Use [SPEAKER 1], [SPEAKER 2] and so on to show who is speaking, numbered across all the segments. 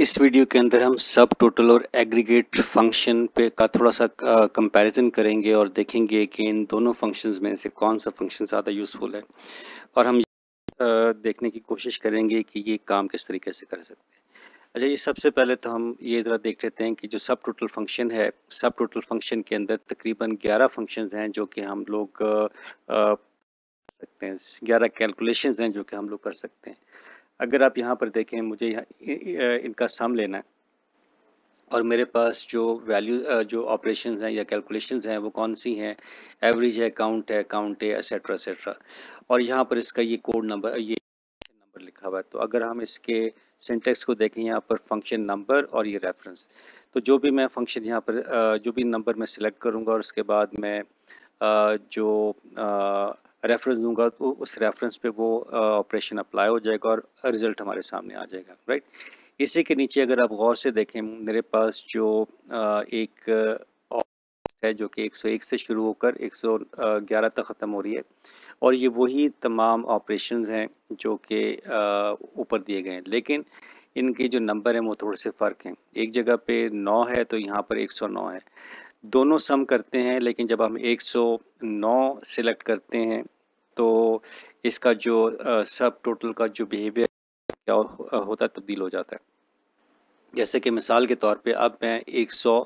[SPEAKER 1] इस वीडियो के अंदर हम सब टोटल और एग्रीगेट फंक्शन पे का थोड़ा सा कंपैरिजन करेंगे और देखेंगे कि इन दोनों फंक्शंस में से कौन सा फंक्शन ज़्यादा यूज़फुल है और हम देखने की कोशिश करेंगे कि ये काम किस तरीके से कर सकते हैं अच्छा ये सबसे पहले तो हम ये ज़रा देख लेते हैं कि जो सब टोटल फंक्शन है सब टोटल फंक्शन के अंदर तकरीबन ग्यारह फंक्शन हैं जो कि हम लोग सकते हैं ग्यारह कैलकुलेशन हैं जो कि हम लोग कर सकते हैं अगर आप यहाँ पर देखें मुझे यहाँ इनका सम लेना है और मेरे पास जो वैल्यू जो ऑपरेशन हैं या कैलकुलेशन हैं वो कौन सी हैं एवरेज है काउंट है काउंट है एसेट्रा एसेट्रा और यहाँ पर इसका ये कोड नंबर ये नंबर लिखा हुआ है तो अगर हम इसके सिंटेक्स को देखें यहाँ पर फंक्शन नंबर और ये रेफरेंस तो जो भी मैं फंक्शन यहाँ पर जो भी नंबर मैं सिलेक्ट करूँगा और उसके बाद मैं जो रेफरेंस दूंगा तो उस रेफरेंस पे वो ऑपरेशन अप्लाई हो जाएगा और रिज़ल्ट हमारे सामने आ जाएगा राइट इसी के नीचे अगर आप गौर से देखें मेरे पास जो एक है जो कि 101 से शुरू होकर 111 तक ख़त्म हो रही है और ये वही तमाम ऑपरेशंस हैं जो कि ऊपर दिए गए हैं लेकिन इनके जो नंबर हैं वो थोड़े से फ़र्क हैं एक जगह पे 9 है तो यहाँ पर 109 है दोनों सम करते हैं लेकिन जब हम 109 सेलेक्ट करते हैं तो इसका जो सब टोटल का जो बिहेवियर क्या होता है तब्दील हो जाता है जैसे कि मिसाल के तौर पे अब मैं एक सौ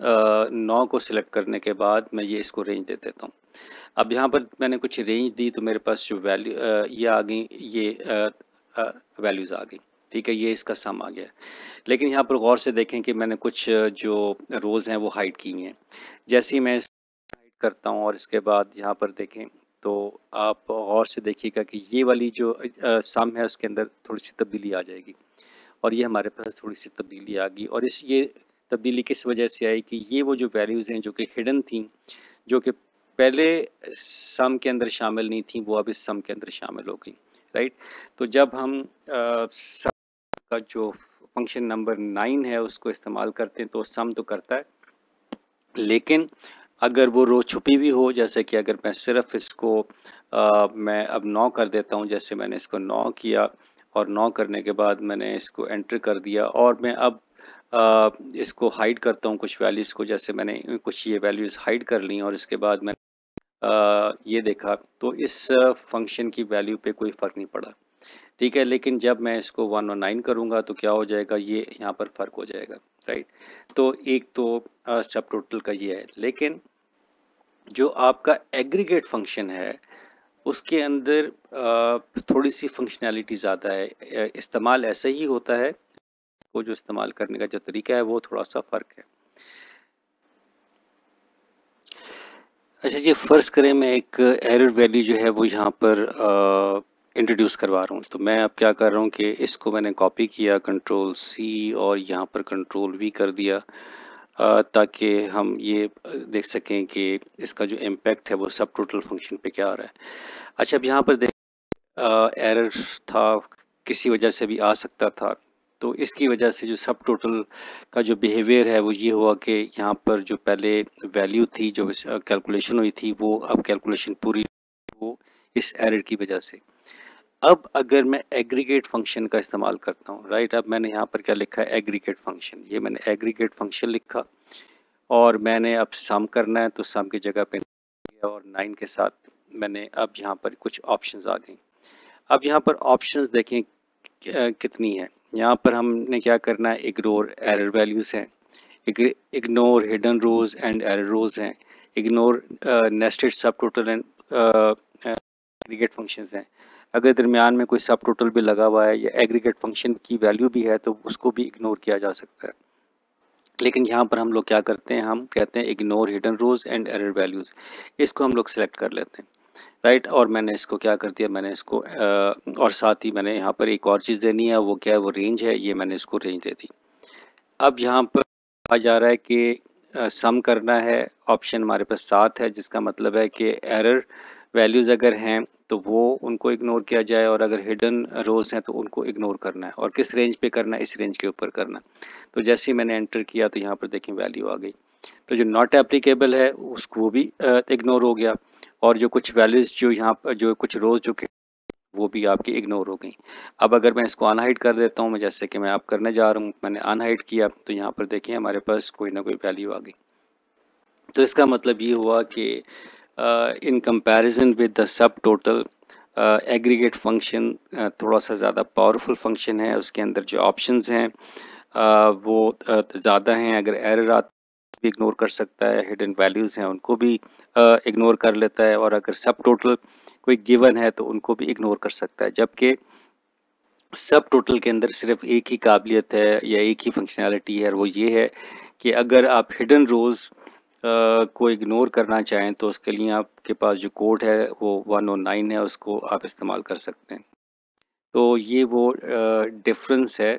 [SPEAKER 1] नौ को सिलेक्ट करने के बाद मैं ये इसको रेंज दे देता हूँ अब यहाँ पर मैंने कुछ रेंज दी तो मेरे पास जो वैल्यू ये आ गई ये वैल्यूज़ आ गई ठीक है ये इसका सम आ गया लेकिन यहाँ पर गौर से देखें कि मैंने कुछ जो रोज़ हैं वो हाइड की हैं जैसे ही मैं हाइड करता हूँ और इसके बाद यहाँ पर देखें तो आप गौर से देखिएगा कि ये वाली जो सम है उसके अंदर थोड़ी सी तब्दीली आ जाएगी और ये हमारे पास थोड़ी सी तब्दीली आ गई और इस ये तब्दीली किस वजह से आई कि ये वो जो वैल्यूज़ हैं जो कि हिडन थी जो कि पहले सम के अंदर शामिल नहीं थी वो अब इस सम के अंदर शामिल हो गई राइट तो जब हम सम का जो फंक्शन नंबर नाइन है उसको इस्तेमाल करते हैं तो सम तो करता है लेकिन अगर वो रो छुपी भी हो जैसे कि अगर मैं सिर्फ इसको आ, मैं अब नौ कर देता हूँ जैसे मैंने इसको नौ किया और नौ करने के बाद मैंने इसको एंटर कर दिया और मैं अब आ, इसको हाइड करता हूँ कुछ वैल्यूज़ को जैसे मैंने कुछ ये वैल्यूज़ हाइड कर ली और इसके बाद मैंने आ, ये देखा तो इस फंक्शन की वैल्यू पे कोई फ़र्क नहीं पड़ा ठीक है लेकिन जब मैं इसको वन और नाइन करूँगा तो क्या हो जाएगा ये यहाँ पर फ़र्क हो जाएगा राइट तो एक तो सब टोटल का ये है लेकिन जो आपका एग्रीगेट फंक्शन है उसके अंदर थोड़ी सी फंक्शनैलिटी ज़्यादा है इस्तेमाल ऐसे ही होता है वो जो इस्तेमाल करने का जो तरीका है वो थोड़ा सा फ़र्क है
[SPEAKER 2] अच्छा जी फ़र्ज़ करें मैं
[SPEAKER 1] एक एरर वैल्यू जो है वो यहाँ पर इंट्रोड्यूस करवा रहा हूँ तो मैं अब क्या कर रहा हूँ कि इसको मैंने कॉपी किया कंट्रोल सी और यहाँ पर कंट्रोल वी कर दिया ताकि हम ये देख सकें कि इसका जो इम्पेक्ट है वो सब टोटल फंक्शन पे क्या आ रहा है अच्छा अब यहाँ पर देख एरर था किसी वजह से भी आ सकता था तो इसकी वजह से जो सब टोटल का जो बिहेवियर है वो ये हुआ कि यहाँ पर जो पहले वैल्यू थी जो कैलकुलेशन हुई थी वो अब कैलकुलेशन पूरी वो इस एरर की वजह से अब अगर मैं एग्रीगेट फंक्शन का इस्तेमाल करता हूँ राइट अब मैंने यहाँ पर क्या लिखा है एग्रीगेट फंक्शन ये मैंने एग्रीगेट फंक्शन लिखा और मैंने अब सम करना है तो सम की जगह पे और नाइन के साथ मैंने अब यहाँ पर कुछ ऑप्शंस आ गई अब यहाँ पर ऑप्शंस देखें कितनी है यहाँ पर हमने क्या करना है इग्नोर एरर वैल्यूज़ हैं ignore hidden rows and error rows हैं ignore nested subtotal and aggregate function हैं अगर दरमियान में कोई सब टोटल भी लगा हुआ है या एग्रीगेट फंक्शन की वैल्यू भी है तो उसको भी इग्नोर किया जा सकता है लेकिन यहाँ पर हम लोग क्या करते हैं हम कहते हैं ignore hidden rows and error values इसको हम लोग सेलेक्ट कर लेते हैं राइट right? और मैंने इसको क्या कर दिया मैंने इसको आ, और साथ ही मैंने यहाँ पर एक और चीज़ देनी है वो क्या है वो रेंज है ये मैंने इसको रेंज दे दी अब यहाँ पर कहा जा रहा है कि आ, सम करना है ऑप्शन हमारे पास सात है जिसका मतलब है कि एरर वैल्यूज़ अगर हैं तो वो उनको इग्नोर किया जाए और अगर हिडन रोज़ हैं तो उनको इग्नोर करना है और किस रेंज पे करना है इस रेंज के ऊपर करना तो जैसे ही मैंने एंटर किया तो यहाँ पर देखें वैल्यू आ गई तो जो नॉट एप्लीकेबल है उसको भी इग्नोर हो गया और जो कुछ वैल्यूज़ जो यहाँ पर जो कुछ रोज़ जो वो भी आपकी इग्नोर हो गई अब अगर मैं इसको अनहाइड कर देता हूँ मैं जैसे कि मैं आप करने जा रहा हूँ मैंने अनहाइड किया तो यहाँ पर देखें हमारे पास कोई ना कोई वैल्यू आ गई तो इसका मतलब ये हुआ कि in comparison with the subtotal aggregate function थोड़ा सा ज़्यादा पावरफुल फंक्शन है उसके अंदर जो ऑप्शंस हैं uh, वो uh, ज़्यादा हैं अगर एरर आती तो भी इग्नोर कर सकता है हिडन वैल्यूज़ हैं उनको भी इग्नोर uh, कर लेता है और अगर सब टोटल कोई गिवन है तो उनको भी इग्नोर कर सकता है जबकि सब टोटल के अंदर सिर्फ एक ही काबिलियत है या एक ही फंक्शनैलिटी है और वो ये है कि अगर आप हिडन रोज़ को इग्नोर करना चाहें तो उसके लिए आपके पास जो कोड है वो वन और नाइन है उसको आप इस्तेमाल कर सकते हैं तो ये वो डिफरेंस है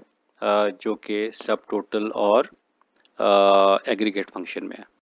[SPEAKER 1] जो कि सब टोटल और एग्रीगेट फंक्शन में है